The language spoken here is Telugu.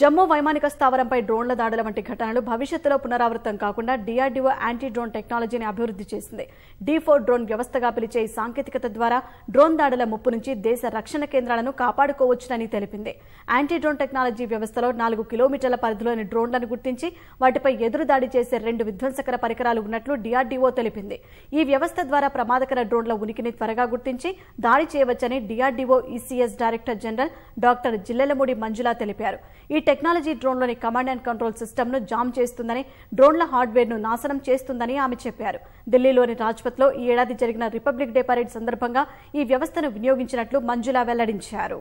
జమ్మూ వైమానిక స్థావరంపై డ్రోన్ల దాడుల వంటి ఘటనలు భవిష్యత్తులో పునరావృతం కాకుండా డిఆర్డీఓ యాంటీ డ్రోన్ టెక్నాలజీని అభివృద్ధి చేసింది డీ ఫోర్ డ్రోన్ వ్యవస్థగా పిలిచే ఈ సాంకేతికత ద్వారా డ్రోన్ దాడుల ముప్పు నుంచి దేశ రక్షణ కేంద్రాలను కాపాడుకోవచ్చునని తెలిపింది యాంటీ డ్రోన్ టెక్నాలజీ వ్యవస్థలో నాలుగు కిలోమీటర్ల పరిధిలోని డ్రోన్లను గుర్తించి వాటిపై ఎదురుదాడి చేసే రెండు విధ్వంసకర పరికరాలు ఉన్నట్లు డిఆర్డీఓ తెలిపింది ఈ వ్యవస్థ ద్వారా ప్రమాదకర డ్రోన్ల ఉనికిని త్వరగా గుర్తించి దాడి చేయవచ్చని DRDO ECS director general doctor Jillelamudi Manjula తెలిపారు ఈ టెక్నాలజీ డ్రోన్లోని కమాండ్ అండ్ కంట్రోల్ సిస్టమ్ను జామ్ చేస్తుందని డ్రోన్ల హార్డ్వేర్ను నాశనం చేస్తుందని ఆమె చెప్పారు ఢిల్లీలోని రాజ్పథ్లో ఈ ఏడాది జరిగిన రిపబ్లిక్ డే పరేడ్ సందర్భంగా ఈ వ్యవస్థను వినియోగించినట్లు మంజులా వెల్లడించారు